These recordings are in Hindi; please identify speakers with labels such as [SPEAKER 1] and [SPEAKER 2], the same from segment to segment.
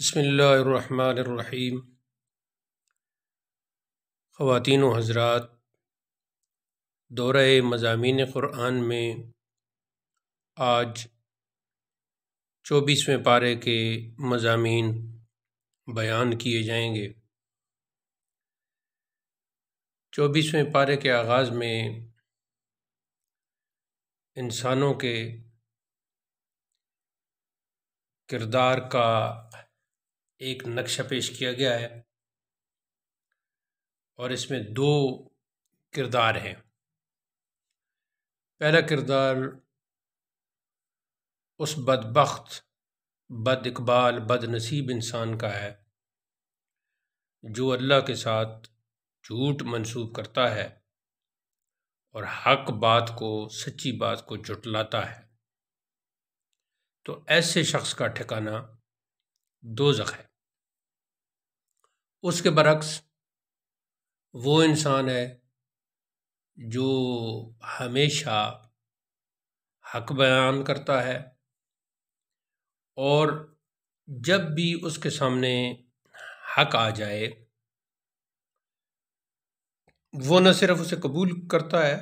[SPEAKER 1] बसमीम ख़वातिन हज़रा दौर मज़ामी क़ुरान में आज चौबीसवें पारे के मजामी बयान किए जाएंगे चौबीसवें पारे के आगाज़ में इंसानों के किरदार का एक नक्शा पेश किया गया है और इसमें दो किरदार हैं पहला किरदार उस बदबخت बद इकबाल बद नसीब इंसान का है जो अल्लाह के साथ झूठ मंसूब करता है और हक बात को सच्ची बात को जुटलाता है तो ऐसे शख्स का ठिकाना दो है उसके बरक्स वो इंसान है जो हमेशा हक बयान करता है और जब भी उसके सामने हक आ जाए वो न सिर्फ उसे कबूल करता है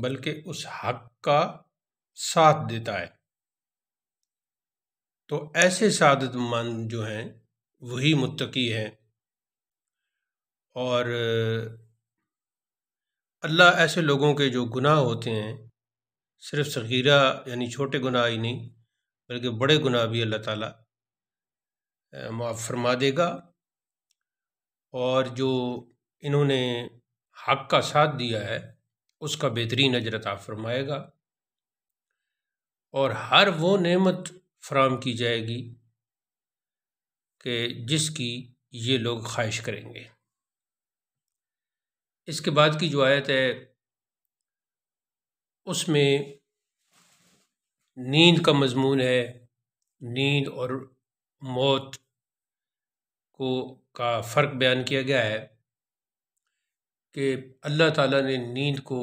[SPEAKER 1] बल्कि उस हक का साथ देता है तो ऐसे सादतमंद जो हैं वही मुतकी हैं और अल्लाह ऐसे लोगों के जो गुनाह होते हैं सिर्फ सगीरा यानी छोटे गुनाह ही नहीं बल्कि बड़े गुनाह भी अल्लाह ताला माफ़ फरमा देगा और जो इन्होंने हक का साथ दिया है उसका बेहतरीन आप फरमाएगा और हर वो नेमत फ्राहम की जाएगी कि जिसकी ये लोग ख्वाहिश करेंगे इसके बाद की जो आयत है उसमें नींद का मजमून है नींद और मौत को का फ़र्क बयान किया गया है कि अल्लाह ताला ने नींद को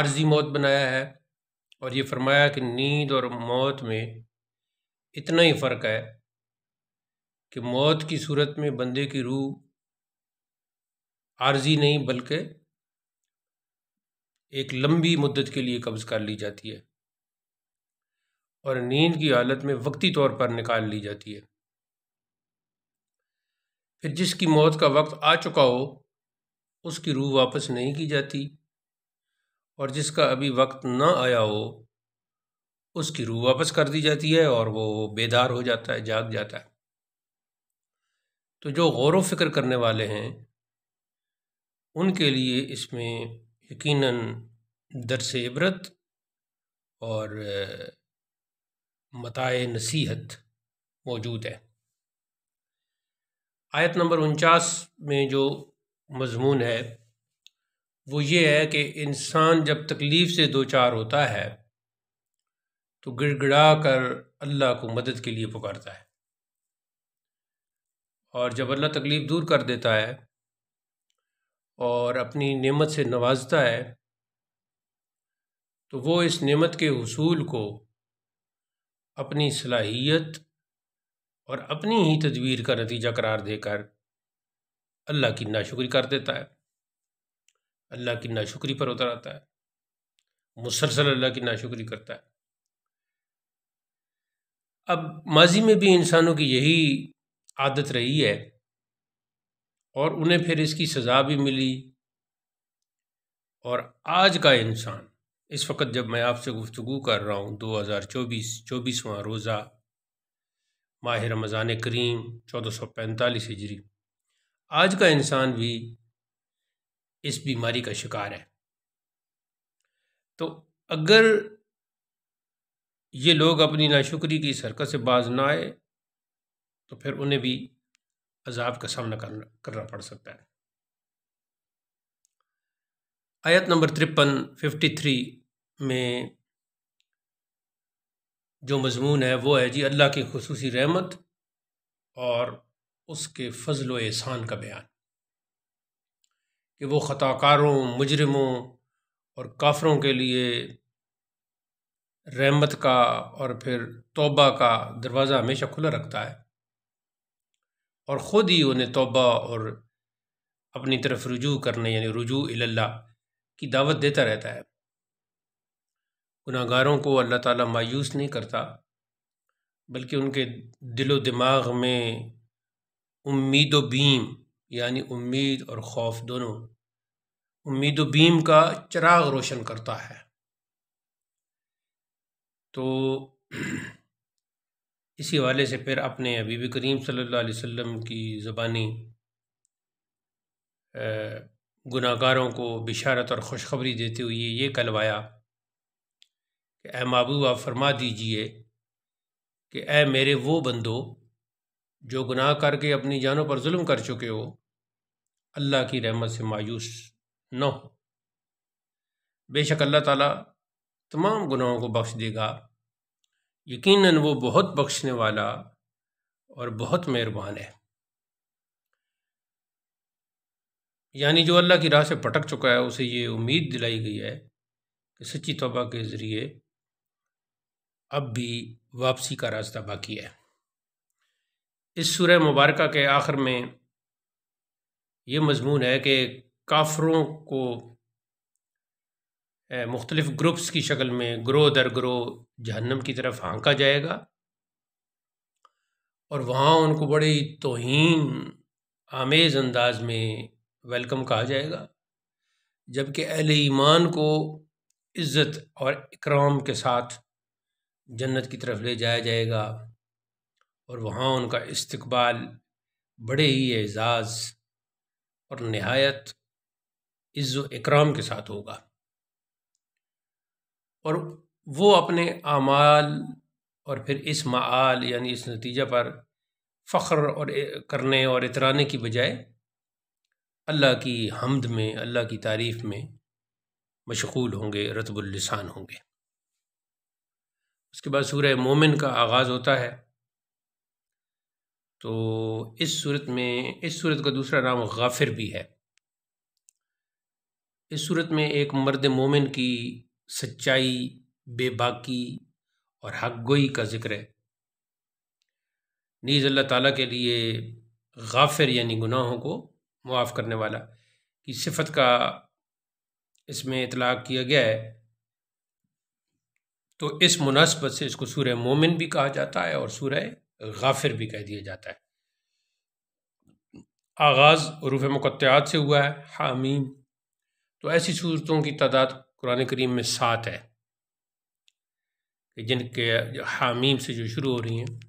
[SPEAKER 1] आर्जी मौत बनाया है और ये फरमाया कि नींद और मौत में इतना ही फ़र्क है कि मौत की सूरत में बंदे की रूह आर्जी नहीं बल्कि एक लंबी मुद्दत के लिए कब्ज़ कर ली जाती है और नींद की हालत में वक्ती तौर पर निकाल ली जाती है फिर जिसकी मौत का वक्त आ चुका हो उसकी रूह वापस नहीं की जाती और जिसका अभी वक्त ना आया हो उसकी रूह वापस कर दी जाती है और वो बेदार हो जाता है जाग जाता है तो जो गौर फिक्र करने वाले हैं उनके लिए इसमें यकीनन दरस इबरत और मताए नसीहत मौजूद है आयत नंबर उनचास में जो मजमून है वो ये है कि इंसान जब तकलीफ़ से दो चार होता है तो गिड़गिड़ा कर अल्लाह को मदद के लिए पुकारता है और जब अल्लाह तकलीफ़ दूर कर देता है और अपनी नेमत से नवाजता है तो वो इस नेमत के हसूल को अपनी सलाहियत और अपनी ही तदवीर का नतीजा करार देकर अल्लाह की नाशुक्री कर देता है अल्लाह की नाशुक्री पर उतर आता है मुसलसल अल्लाह की नाशुक्री करता है अब माजी में भी इंसानों की यही आदत रही है और उन्हें फिर इसकी सज़ा भी मिली और आज का इंसान इस वक्त जब मैं आपसे गुफ्तु कर रहा हूँ दो हज़ार चौबीस चौबीसवा रोज़ा माह रमज़ान करीम चौदह सौ पैंतालीस हिजरी आज का इंसान भी इस बीमारी का शिकार है तो अगर ये लोग अपनी नाशुक्री की सरकत से बाज ना आए तो फिर उन्हें भी अजाब का सामना करना करना पड़ सकता है आयत नंबर तिरपन फिफ्टी थ्री में जो मजमून है वो है जी अल्लाह की खसूसी रहमत और उसके फजल एहसान का बयान कि वो ख़ताकारों मुजरमों और काफ़रों के लिए रहमत का और फिर तोबा का दरवाज़ा हमेशा खुला रखता है और ख़ुद ही उन्हें तोबा और अपनी तरफ रुजू करने यानी रुजू अल्लाह की दावत देता रहता है गुनागारों को अल्लाह ताला मायूस नहीं करता बल्कि उनके दिलो दिमाग में उम्मीद व बीम यानी उम्मीद और खौफ दोनों उम्मीद बीम का चराग रोशन करता है तो इसी हवाले से फिर अपने अबीब करीम सल्लल्लाहु अलैहि वसल्लम की ज़बानी गुनाहगारों को बिशारत और खुशखबरी देते हुए ये कलवाया कि ए महबूब आप फरमा दीजिए कि ए मेरे वो बंदो जो गुनाह करके अपनी जानों पर जुल्म कर चुके हो अल्लाह की रहमत से मायूस न हो बेशक अल्लाह ताला तमाम गुनाहों को बख्श देगा यकीनन वो बहुत बख्शने वाला और बहुत मेहरबान है यानी जो अल्लाह की राह से पटक चुका है उसे ये उम्मीद दिलाई गई है कि सच्ची तोबा के ज़रिए अब भी वापसी का रास्ता बाकी है इस सूर्य मुबारक के आखिर में ये मजमून है कि काफरों को मुख्तलिफ़ ग्रुप्स की शक्ल में ग्रोह दर ग्रोह जहन्नम की तरफ हाँका जाएगा और वहाँ उनको बड़ी तोहन आमेज़ अंदाज में वेलकम कहा जाएगा जबकि अहल ईमान को इज़्ज़त और इकराम के साथ जन्नत की तरफ ले जाया जाएगा और वहाँ उनका इस्तकबाल बड़े ही एज़ाज़ और नहायत इज़्ज़ इकराम के साथ होगा और वो अपने आमाल और फिर इस माल यानी इस नतीजा पर फ़ख्र और करने और इतराने की बजाय अल्लाह की हमद में अल्लाह की तारीफ़ में मशगूल होंगे रतबुल्लिसान होंगे उसके बाद सूर्य मोमिन का आगाज़ होता है तो इस सूरत में इस सूरत का दूसरा नाम गाफिर भी है इस सूरत में एक मर्द मोमिन की सच्चाई बेबाकी और हक गोई का जिक्र है नीज़ अल्लाह ताला के लिए गाफिर यानी गुनाहों को मुआफ़ करने वाला की सिफत का इसमें इतलाक़ किया गया है तो इस मुनासबत से इसको सूर्य मोमिन भी कहा जाता है और सूर्य गाफिर भी कह दिया जाता है आगाज़ रूफ़ मुकत्यात से हुआ है हामीम तो ऐसी सूरतों की तादाद कुरान करीम में सात है कि जिनके हामीम से जो शुरू हो रही हैं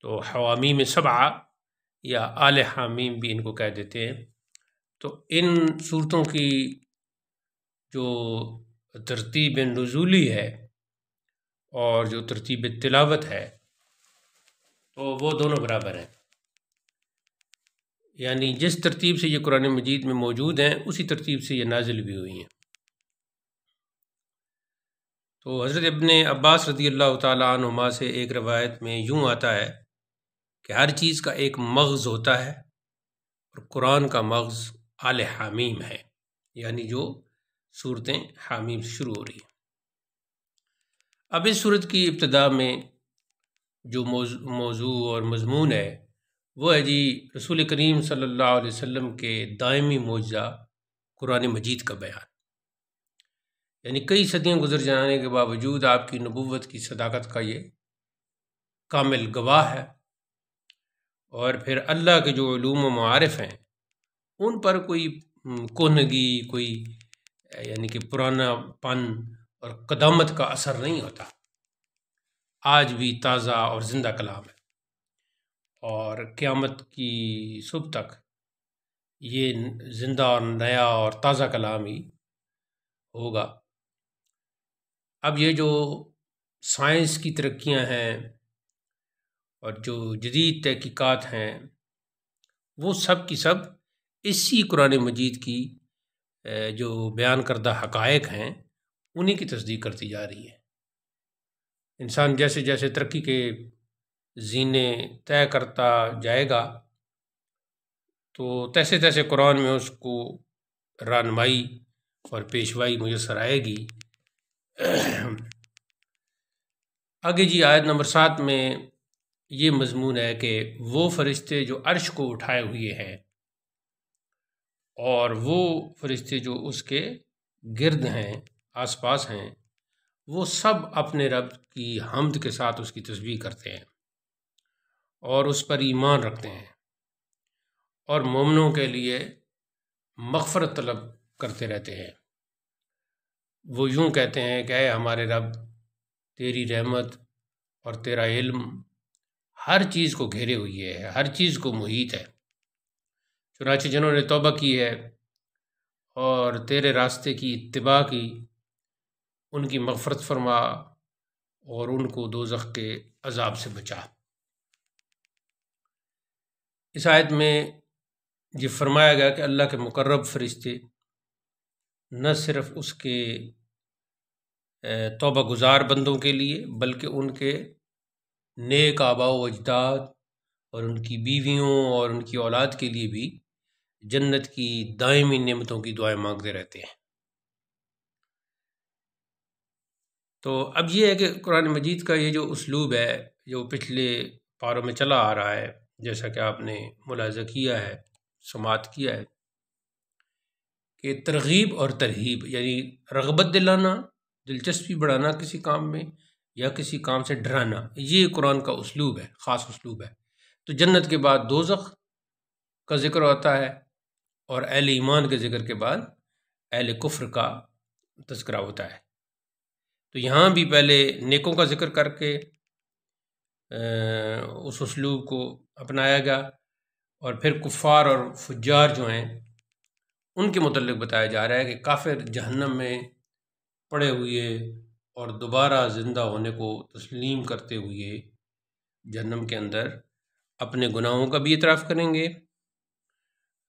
[SPEAKER 1] तो हवामी में सबा या आल हामीम भी इनको कह देते हैं तो इन सूरतों की जो तरतीब नजूली है और जो तरतीब तिलावत है तो वो दोनों बराबर हैं यानी जिस तरतीब से ये कुरान मजीद में मौजूद हैं उसी तरतीब से ये नाजिल भी हुई हैं तो हज़रत इबन अब्बास रदी अल्लाह तुमा से एक रवायत में यूँ आता है कि हर चीज़ का एक मग़ज़ होता है और कुरान का मग़ज़ आल हामीम है यानी जो सूरतें हामीम से शुरू हो रही हैं अब इस सूरत की इब्तदा में जो मौजू और मजमून है वह है जी रसूल करीम सल्लल्लाहु अलैहि वसल्लम के दायमी मौजा कुरान मजीद का बयान यानी कई सदियां गुजर जाने के बावजूद आपकी नबूवत की सदाकत का ये कामिल गवाह है और फिर अल्लाह के जो ूम मारफ हैं उन पर कोई कोनगी कोई यानी कि पुराना पन और कदामत का असर नहीं होता आज भी ताज़ा और ज़िंदा कलाम है और क़्यामत की सुबह तक ये ज़िंदा और नया और ताज़ा कलाम ही होगा अब ये जो साइंस की तरक्कियां हैं और जो जदीद तहकीक़ात हैं वो सब की सब इसी कुरान मजीद की जो बयान करदा हकायक हैं उन्हीं की तस्दीक करती जा रही है इंसान जैसे जैसे तरक्की के जीने तय करता जाएगा तो तैसे तैसे कुरान में उसको रानमाई और पेशवाई मुयसर आएगी आगे जी आयत नंबर सात में ये मजमून है कि वो फरिश्ते जो अर्श को उठाए हुए हैं और वो फरिश्ते जो उसके गिर्द हैं आसपास हैं वो सब अपने रब की हमद के साथ उसकी तस्वीर करते हैं और उस पर ईमान रखते हैं और ममनों के लिए मफ़रत तलब करते रहते हैं वो यूँ कहते हैं कि हमारे रब तेरी रहमत और तेरा इल्म हर चीज़ को घेरे हुई है हर चीज़ को मुहित है चुनाचे जिन्होंने तोबा की है और तेरे रास्ते की इतबा की उनकी मफ़रत फरमा और उनको दोजख के अजाब से बचा इस आयत में ये फरमाया गया कि अल्लाह के मुकर्रब फरिश्ते न सिर्फ उसके तोबा गुजार बंदों के लिए बल्कि उनके नेक आबा अजदाद और उनकी बीवियों और उनकी औलाद के लिए भी जन्नत की दायमी नेमतों की दुआएं मांगते रहते हैं तो अब ये है कि कुरान मजीद का ये जो उसलूब है जो पिछले पारों में चला आ रहा है जैसा कि आपने मुलाजा किया है समात किया है कि तरगीब और तरहीब यानी रगबत दिलाना दिलचस्पी बढ़ाना किसी काम में या किसी काम से डराना ये कुरान का उसलूब है ख़ास उसलूब है तो जन्नत के बाद दोजख का जिक्र होता है और अहल ईमान के जिक्र के बाद अहल कुफ्र का तस्करा होता है तो यहाँ भी पहले नेकों का जिक्र करके उस उसलूब को अपनाया गया और फिर कुफ़ार और फुजार जो हैं उनके मतलब बताया जा रहा है कि काफिर जहन्नम में पड़े हुए और दोबारा ज़िंदा होने को तस्लीम करते हुए जहन्नम के अंदर अपने गुनाहों का भी इतराफ़ करेंगे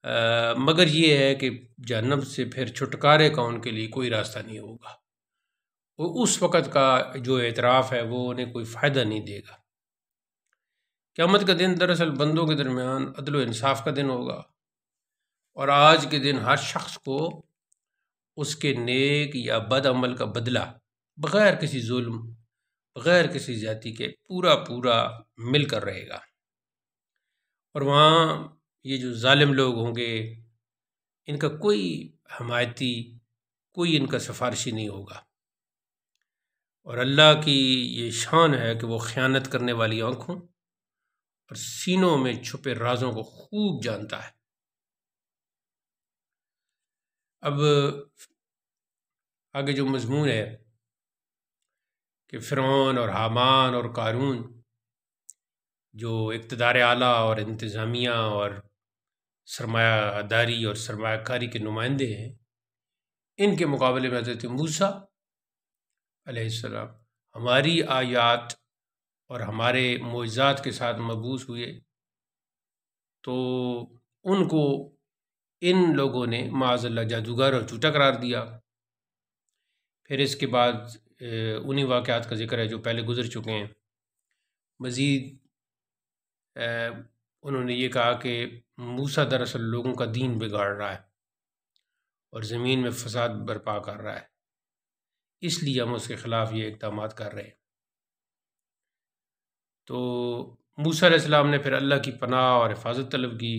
[SPEAKER 1] आ, मगर ये है कि जहन्नम से फिर छुटकारे का उनके लिए कोई रास्ता नहीं होगा वो उस वक़्त का जो एतराफ़ है वो उन्हें कोई फ़ायदा नहीं देगा मत का दिन दरअसल बंदों के दरमियान अदल इंसाफ का दिन होगा और आज के दिन हर शख्स को उसके नेक या बदअमल का बदला बग़ैर किसी जुल्म बग़ैर किसी जाति के पूरा पूरा मिल कर रहेगा और वहाँ ये जो ालिम लोग होंगे इनका कोई हमायती कोई इनका सिफारशी नहीं होगा और अल्लाह की ये शान है कि वो ख़यानत करने वाली आँखों और सीनों में छुपे राजों को खूब जानता है अब आगे जो मजमून है कि फ़िरौन और हामान और कारून जो इकतदार आला और इंतज़ामिया और सरमायादारी और सरमाकारी के नुमाइंदे हैं इनके मुकाबले में हजरत मूसा अलैहिस्सलाम हमारी आयात और हमारे मोजात के साथ मबूस हुए तो उनको इन लोगों ने माजल्ला जादूगर और झूठा करार दिया फिर इसके बाद उन्हीं वाक़ात का जिक्र है जो पहले गुजर चुके हैं मज़ीद उन्होंने ये कहा कि मूसा दरअसल लोगों का दीन बिगाड़ रहा है और ज़मीन में फसाद बर्पा कर रहा है इसलिए हम उसके ख़िलाफ़ ये इकदाम कर रहे हैं तो मूसा इस्लाम ने फिर अल्लाह की पनाह और हिफाजत तलब की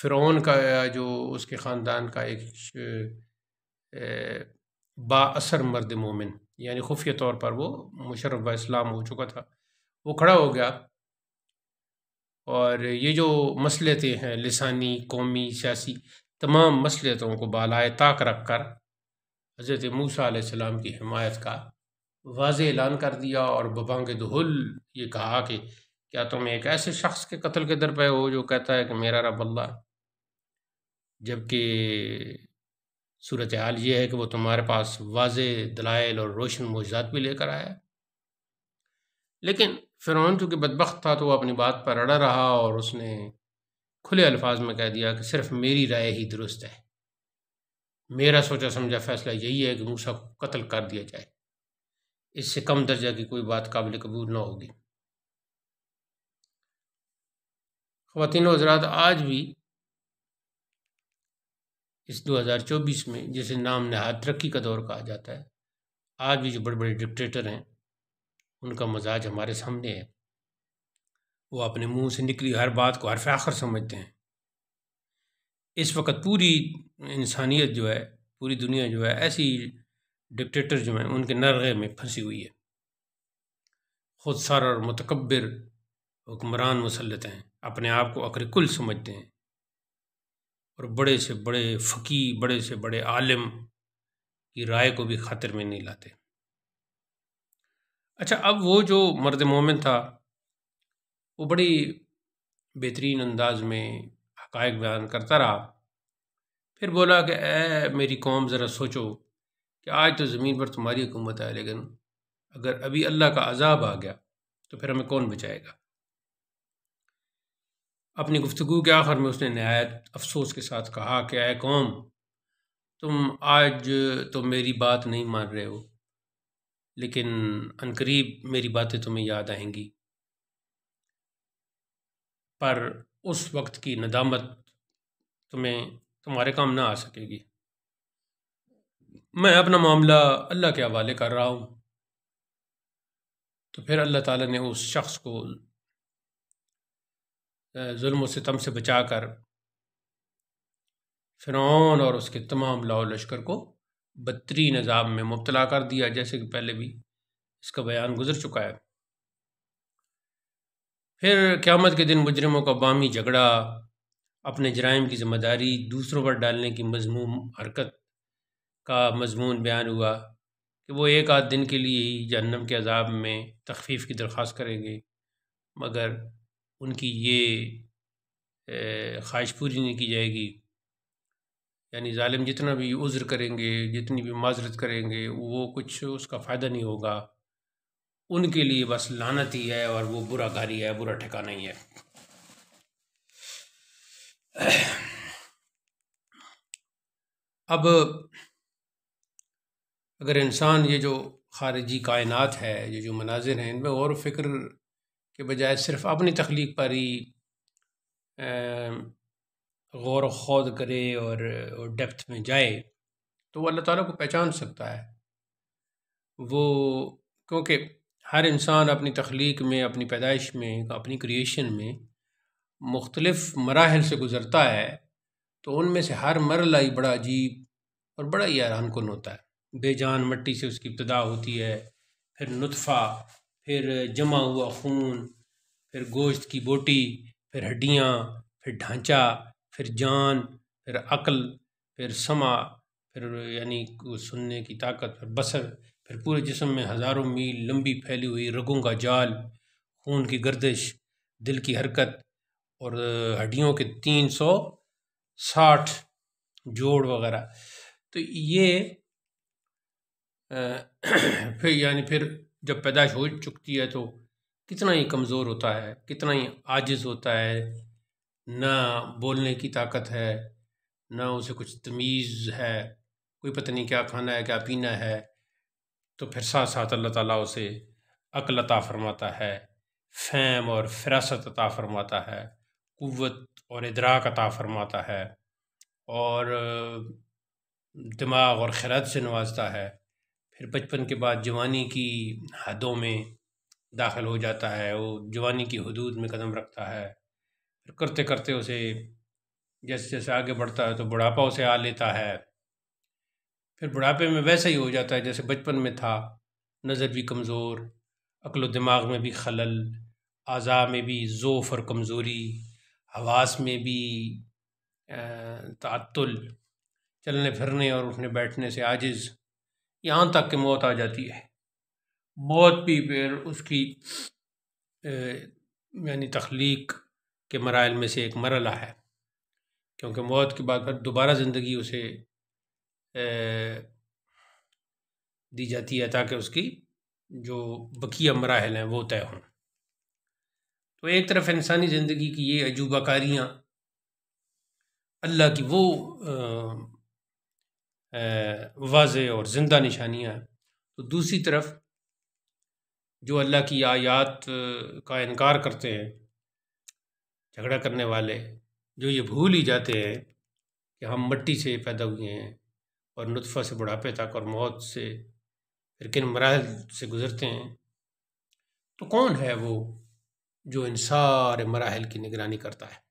[SPEAKER 1] फ़िरौन का जो उसके ख़ानदान का एक बासर मर्द मोमिन यानी खुफिया तौर पर वो मुशरफ इस्लाम हो चुका था वो खड़ा हो गया और ये जो मसलतें हैं लसानी कौमी सियासी तमाम मसलतों को बालाए ताक रख कर हज़रत मूसा आसमाम की हमायत का वाज ऐलान कर दिया और बबांग दहल ये कहा कि क्या तुम एक ऐसे शख्स के कत्ल के दर पे हो जो कहता है कि मेरा रब अल्लाह जबकि सूरत हाल ये है कि वो तुम्हारे पास वाज दलाइल और रोशन मौजाद भी लेकर आया लेकिन फिर चूँकि बदबक था तो वो अपनी बात पर अड़ा रहा और उसने खुले अल्फाज में कह दिया कि सिर्फ मेरी राय ही दुरुस्त है मेरा सोचा समझा फैसला यही है कि मूसा को कत्ल कर दिया जाए इससे कम दर्जा की कोई बात काबिल कबूल ना होगी खातिन हजरात आज भी इस 2024 में जिसे नाम नहाद तरक्की का दौर कहा जाता है आज भी जो बड़े बड़े डिक्टेटर हैं उनका मजाज हमारे सामने है वो अपने मुंह से निकली हर बात को हर फ़ाखर समझते हैं इस वक्त पूरी इंसानियत जो है पूरी दुनिया जो है ऐसी डिक्टेटर जो हैं उनके नरगे में फंसी हुई है खुद सर और मतकबर हुक्मरान मुसलत हैं अपने आप को अकरकुल समझते हैं और बड़े से बड़े फ़की बड़े से बड़े आलम की राय को भी खातिर में नहीं लाते अच्छा अब वो जो मर्द मोमिन था वो बड़ी बेहतरीन अंदाज में हकायक बयान करता रहा फिर बोला कि ए मेरी कौम ज़रा सोचो कि आज तो ज़मीन पर तुम्हारी हुकूमत है लेकिन अगर अभी अल्लाह का अजाब आ गया तो फिर हमें कौन बचाएगा अपनी गुफ्तु के आखिर में उसने नहायत अफसोस के साथ कहा कि आए कौम तुम आज तो मेरी बात नहीं मान रहे हो लेकिन अनकरीब मेरी बातें तुम्हें याद आएंगी पर उस वक्त की नदामत तुम्हें तुम्हारे काम ना आ सकेगी मैं अपना मामला अल्लाह के हवाले कर रहा हूँ तो फिर अल्लाह ताला ने उस शख्स को जुल्म सितम से बचा कर फिरौन और उसके तमाम लाओ लश्कर को बदतरीन अजाब में मुबतला कर दिया जैसे कि पहले भी इसका बयान गुजर चुका है फिर क़्यामत के दिन मुजरमों का बामी झगड़ा अपने जराइम की जिम्मेदारी दूसरों पर डालने की मजमूम हरकत का मजमून बयान हुआ कि वो एक आध दिन के लिए ही जहन्नम के अजाब में तखफीफ़ की दरख्वास्त करेंगे मगर उनकी ये ख्वाहिश पूरी नहीं की जाएगी यानी ालिम जितना भी उज़्र करेंगे जितनी भी माजरत करेंगे वो कुछ उसका फ़ायदा नहीं होगा उनके लिए बस लानत ही है और वो बुरा गारी है बुरा ठिकाना ही है अब अगर इंसान ये जो खारजी कायनात है ये जो मनाजिर हैं इनमें और फिक्र के बजाय सिर्फ अपनी तख्लीक पर ही गौर खोद करे और, और डेप्थ में जाए तो वो अल्लाह ताला को पहचान सकता है वो क्योंकि हर इंसान अपनी तख्लीक में अपनी पैदाइश में अपनी क्रिएशन में मुख्तलफ़ मराहल से गुज़रता है तो उनमें से हर मरला ही बड़ा अजीब और बड़ा ही हैरान कन होता है बेजान मट्टी से उसकी इब्तदा होती है फिर नुतफ़ा फिर जमा हुआ खून फिर गोश्त की बोटी फिर हड्डियाँ फिर ढांचा फिर जान फिर अक्ल फिर समा फिर यानी सुनने की ताकत फिर बसर फिर पूरे जिसम में हज़ारों मील लंबी फैली हुई रगों का जाल खून की गर्दिश दिल की हरकत और हड्डियों के तीन सौ साठ जोड़ वगैरह तो ये फिर यानी फिर जब पैदाइश हो चुकती है तो कितना ही कमज़ोर होता है कितना ही आजिज़ होता है ना बोलने की ताकत है ना उसे कुछ तमीज़ है कोई पता नहीं क्या खाना है क्या पीना है तो फिर साथ साथ अल्लाह ताला उसे अकल अता फरमाता है फ़ैम और फिरासत अता फरमाता है क़वत और इदराक अता फरमाता है और दिमाग और खैरत से नवाजता है फिर बचपन के बाद जवानी की हदों में दाखिल हो जाता है वो जवानी की हदूद में कदम रखता है फिर करते करते उसे जैसे जैसे आगे बढ़ता है तो बुढ़ापा उसे आ लेता है फिर बुढ़ापे में वैसा ही हो जाता है जैसे बचपन में था नज़र भी कमज़ोर अक्ल दिमाग में भी खलल आज़ा में भी ज़ोफ़ और कमज़ोरी हवास में भी तातुल चलने फिरने और उठने बैठने से आजिज़ यहाँ तक कि मौत आ जाती है मौत भी फिर उसकी यानी तख्लीक के मराइल में से एक मरला है क्योंकि मौत के बाद फिर दोबारा ज़िंदगी उसे दी जाती है ताकि उसकी जो बकिया मराहल हैं वो तय हों तो एक तरफ इंसानी ज़िंदगी की ये अजूबा कारियाँ अल्लाह की वो वाज और ज़िंदा निशानियाँ तो दूसरी तरफ जो अल्लाह की आयात का इनकार करते हैं झगड़ा करने वाले जो ये भूल ही जाते हैं कि हम मट्टी से पैदा हुए हैं और नुतफ़ा से बुढ़ापे तक और मौत से फिर किन मराहल से गुज़रते हैं तो कौन है वो जो इन सारे मराहल की निगरानी करता है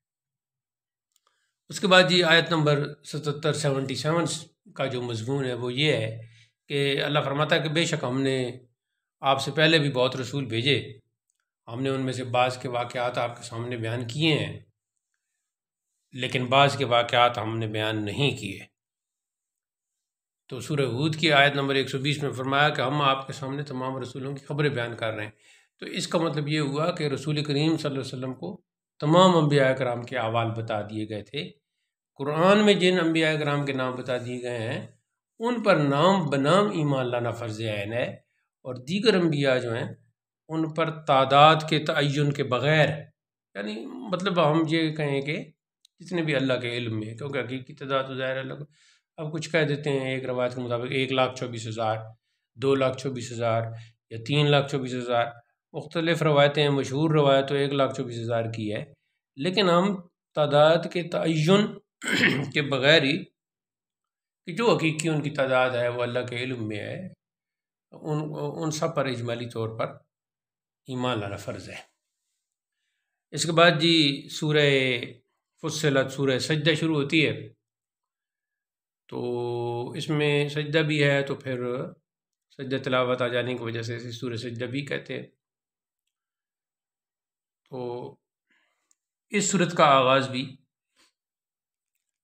[SPEAKER 1] उसके बाद जी आयत नंबर सतर सेवेंटी सेवन का जो मजमून है वो ये है कि अल्लाह फरमाता है कि बेशक हमने आपसे पहले भी बहुत रसूल भेजे हमने उनमें से बाज़ के वाक़ात आपके सामने बयान किए हैं लेकिन बाज़ के वाक़ात हमने बयान नहीं किए तो सूर्य हूद की आयत नंबर 120 में फरमाया कि हम आपके सामने तमाम रसूलों की खबरें बयान कर रहे हैं तो इसका मतलब ये हुआ कि रसूल करीम वसल्लम को तमाम अम्बिया कराम के अवाल बता दिए गए थे कुरान में जिन अम्बिया कराम के नाम बता दिए गए हैं उन पर नाम बनाम ईमान लाना फ़र्ज़ आयन है और दीगर अम्बिया जो हैं उन पर तादाद के तयन के बग़ैर यानी मतलब हम ये कहें कि जितने भी अल्लाह के इल्म में क्योंकि हकीकी तादाद तो ज़ाहिर अल्लाह को अब कुछ कह देते हैं एक रवायत के मुताबिक एक लाख चौबीस हज़ार दो लाख चौबीस हज़ार या तीन लाख चौबीस हज़ार मुख्तलिफ रवायतें मशहूर रवायत तो एक लाख चौबीस हज़ार की है लेकिन हम तादाद के तयन के बगैर ही कि जो हकीकी उनकी तादाद है वो अल्लाह के इल्म में है उन उन सब पर इजमाली तौर पर ईमान लाना फ़र्ज़ है इसके बाद जी सूरह फुसलत सूर सजदा शुरू होती है तो इसमें सजदा भी है तो फिर सजदा तलावत आ जाने की वजह से इसे सूर्य सजदा भी कहते हैं तो इस सूरत का आगाज़ भी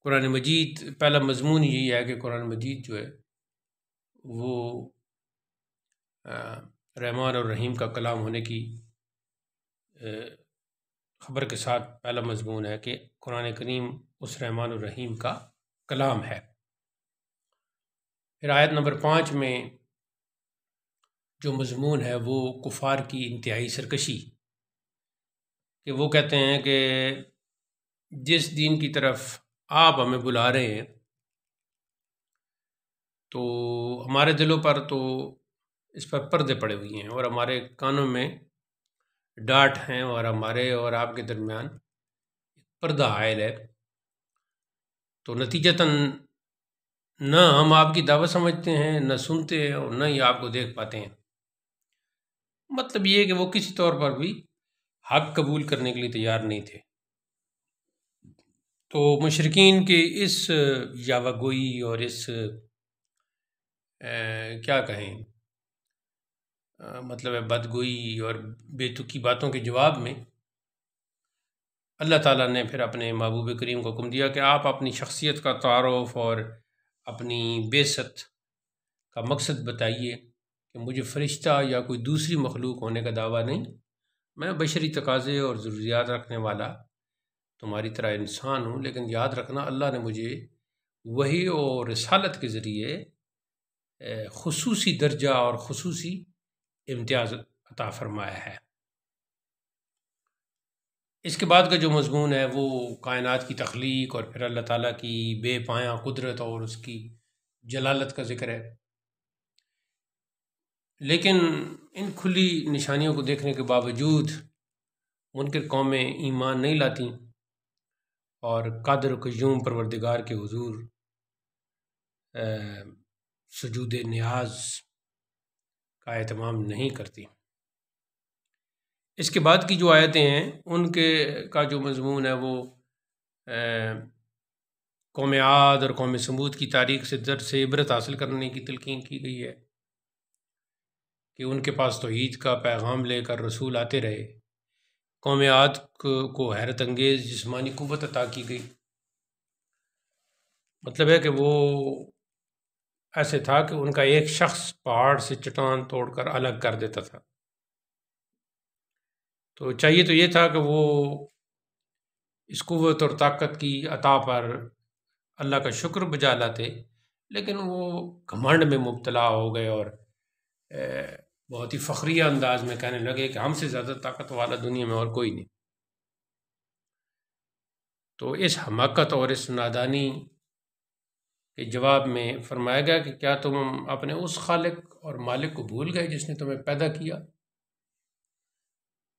[SPEAKER 1] कुरान मजीद पहला मजमून यही है कि कुरान मजीद जो है वो रहमान और रहीम का कलाम होने की ख़बर के साथ पहला मजमून है कि कुरान करीम उस रहमान और रहीम का कलाम है फिर आयत नंबर पाँच में जो मजमून है वो कुफार की इंतहाई सरकशी कि वो कहते हैं कि जिस दिन की तरफ आप हमें बुला रहे हैं तो हमारे दिलों पर तो इस पर पर्दे पड़े हुए हैं और हमारे कानों में डांट हैं और हमारे और आपके दरमियान पर्दा आयल है तो नतीजतन न हम आपकी दावा समझते हैं न सुनते हैं और न ही आपको देख पाते हैं मतलब ये कि वो किसी तौर पर भी हक कबूल करने के लिए तैयार नहीं थे तो मशरकिन के इस यावागोई और इस ए, क्या कहें आ, मतलब है बदगोई और बेतुकी बातों के जवाब में अल्लाह ताला ने फिर अपने महबूब करीम को हुक्म दिया कि आप अपनी शख्सियत का तारफ़ और अपनी बेसत का मकसद बताइए कि मुझे फ़रिश्ता या कोई दूसरी मखलूक होने का दावा नहीं मैं बशरी तकाज़े और ज़रूरियात रखने वाला तुम्हारी तरह इंसान हूँ लेकिन याद रखना अल्लाह ने मुझे वही और रसालत के ज़रिए खसूसी दर्जा और खसूसी इम्तियाज़ अता फरमाया है इसके बाद का जो मजमून है वो कायनात की तख्लीक और फिर अल्लाह ताला की बेपाया कुदरत और उसकी जलालत का ज़िक्र है लेकिन इन खुली निशानियों को देखने के बावजूद मुनकर कौमें ईमान नहीं लाती और कादर कयूम परवरदिगार के हजूर सजूद न्याज का अहतमाम नहीं करती इसके बाद की जो आयतें हैं उनके का जो मजमून है वो कौम आद और कौम समूद की तारीख से दर से इबरत हासिल करने की तलकिन की गई है कि उनके पास तोहद का पैगाम लेकर रसूल आते रहे कौम आद को, को हैरत अंगेज़ जिसमानी कुत अता की गई मतलब है कि वो ऐसे था कि उनका एक शख्स पहाड़ से चट्टान तोड़कर अलग कर देता था तो चाहिए तो ये था कि वो इस क़वत और ताकत की अता पर अल्लाह का शुक्र बजा लाते लेकिन वो घमंड में मुबतला हो गए और बहुत ही फ़ख्रिया अंदाज में कहने लगे कि हमसे ज़्यादा ताकत वाला दुनिया में और कोई नहीं तो इस हमाकत और इस नादानी के जवाब में फरमाया गया कि क्या तुम अपने उस खालिक और मालिक को भूल गए जिसने तुम्हें पैदा किया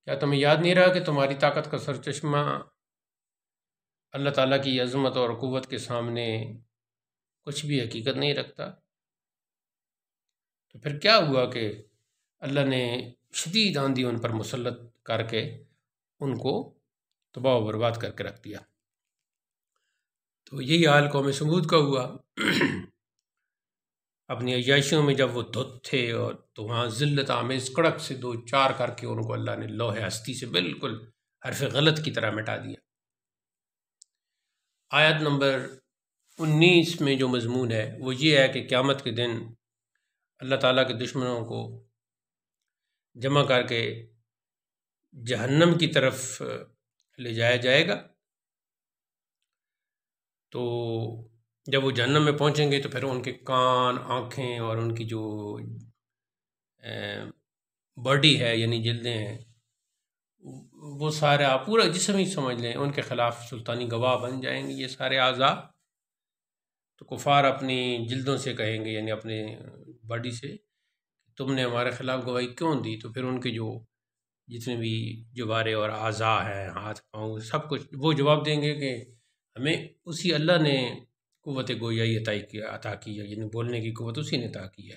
[SPEAKER 1] क्या तुम्हें याद नहीं रहा कि तुम्हारी ताकत का सरचश्मा अल्लाह ताला की अजमत और क़वत के सामने कुछ भी हकीकत नहीं रखता तो फिर क्या हुआ कि अल्लाह ने शदीद आंधी उन पर मुसलत करके उनको तबाह बर्बाद करके रख दिया तो यही हाल कौम समूद का हुआ अपनी अयाशियों में जब वो धुत थे और तो वहाँ ज़िल्त आमेज़ कड़क से दो चार करके उनको अल्लाह ने लोहे हस्ती से बिल्कुल हरफ गलत की तरह मिटा दिया आयत नंबर उन्नीस में जो मजमून है वो ये है कि क़्यामत के दिन अल्लाह ताला के दुश्मनों को जमा करके जहन्नम की तरफ ले जाया जाएगा तो जब वो जन्म में पहुँचेंगे तो फिर उनके कान आँखें और उनकी जो बॉडी है यानी जल्दें हैं वो सारा पूरा जिसम ही समझ लें उनके ख़िलाफ़ सुल्तानी गवाह बन जाएंगे ये सारे आज़ा तो कुफार अपनी जल्दों से कहेंगे यानी अपने बॉडी से तुमने हमारे ख़िलाफ़ गवाही क्यों दी तो फिर उनके जो जितने भी जुबारे और अज़ा हैं हाथ पाँव सब कुछ वो जवाब देंगे कि हमें उसी अल्लाह ने कुत ही अता किया अता की है यानी बोलने की कुत उसी ने अता की है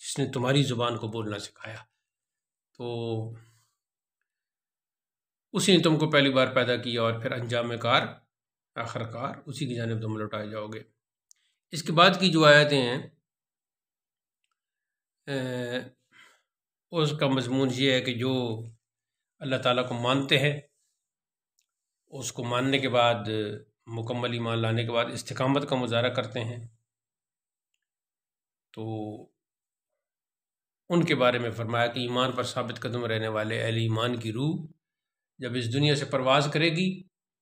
[SPEAKER 1] जिसने तुम्हारी ज़ुबान को बोलना सिखाया तो उसी ने तुमको पहली बार पैदा किया और फिर अंजाम कार आखिरकार उसी की जानब तुम लौटाए जाओगे इसके बाद की जो आयतें हैं उसका मजमून ये है कि जो अल्लाह ताला को मानते हैं उसको मानने के बाद मुकम्मल ईमान लाने के बाद इस्तकामत का मुजाहरा करते हैं तो उनके बारे में फरमाया कि ईमान पर साबित कदम रहने वाले अहल ईमान की रूह जब इस दुनिया से परवाज करेगी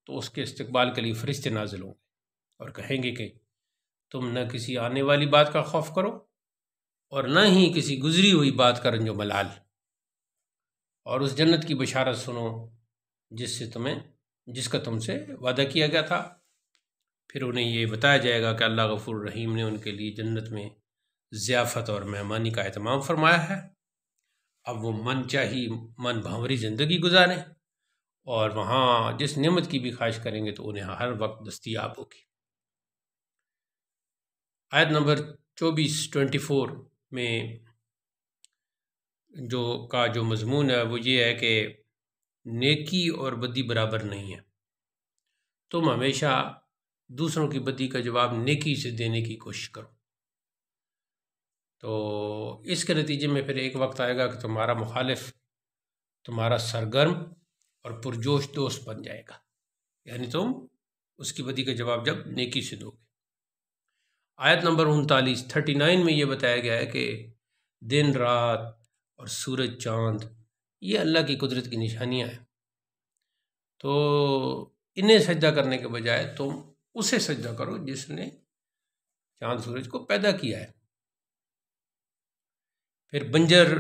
[SPEAKER 1] तो उसके इस्तकबाल के लिए फरिश्ते नाजिल होंगे और कहेंगे कि तुम न किसी आने वाली बात का खौफ करो और न ही किसी गुजरी हुई बात का रंजो मलाल और उस जन्नत की बशारत सुनो जिससे तुम्हें जिसका तुमसे वादा किया गया था फिर उन्हें ये बताया जाएगा कि अल्लाह गफूर रहीम ने उनके लिए जन्नत में ज़ियाफ़त और मेहमानी का अहतमाम फरमाया है अब वो मन चाही मन भावरी ज़िंदगी गुजारें और वहाँ जिस नेमत की भी ख्वाहिश करेंगे तो उन्हें हर वक्त दस्तियाब होगी आयत नंबर चौबीस ट्वेंटी फोर में जो का जो मजमून है वो ये है कि नेकी और बदी बराबर नहीं है तुम हमेशा दूसरों की बदी का जवाब नेकी से देने की कोशिश करो तो इसके नतीजे में फिर एक वक्त आएगा कि तुम्हारा मुखालिफ तुम्हारा सरगर्म और पुरजोश दोस्त बन जाएगा यानी तुम उसकी बदी का जवाब जब नेकी से दोगे आयत नंबर उनतालीस थर्टी नाइन में यह बताया गया है कि दिन रात और सूरज चांद ये अल्लाह की कुदरत की निशानियाँ हैं तो इन्हें सजदा करने के बजाय तुम उसे सजदा करो जिसने चांद सूरज को पैदा किया है फिर बंजर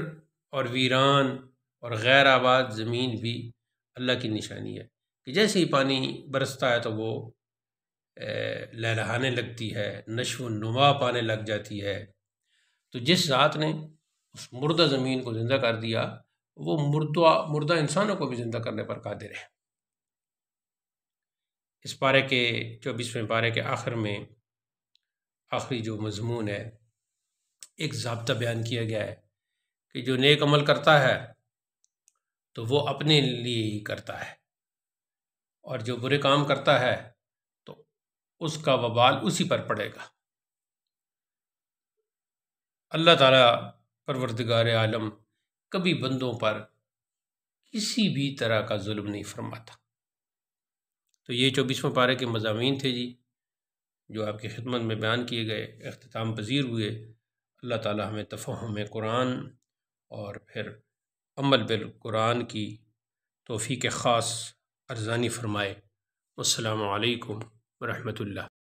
[SPEAKER 1] और वीरान और गैर आबाद ज़मीन भी अल्लाह की निशानी है कि जैसे ही पानी बरसता है तो वो लहलहाने लगती है नशो नुमा पाने लग जाती है तो जिस ज़ात ने उस मुर्दा ज़मीन को ज़िंदा कर दिया वो मुर्दा मुर्दा इंसानों को भी जिंदा करने पर कादिर है इस पारे के चौबीसवें पारे के आखिर में आखिरी जो मजमून है एक जबता बयान किया गया है कि जो नेक अमल करता है तो वो अपने लिए ही करता है और जो बुरे काम करता है तो उसका वबाल उसी पर पड़ेगा अल्लाह ताला परवरदिगार आलम कभी बंदों पर किसी भी तरह का जुल्म नहीं फरमाता तो ये चौबीसवें पारे के मजामी थे जी जो आपकी खिदमत में बयान किए गए अख्ताम पजीर हुए अल्लाह ताला हमें तफ़हम कुरान और फिर अमल बिल कुरान की तोफ़ी के ख़ास अरजानी फ़रमाए असलकम वरहमतुल्ला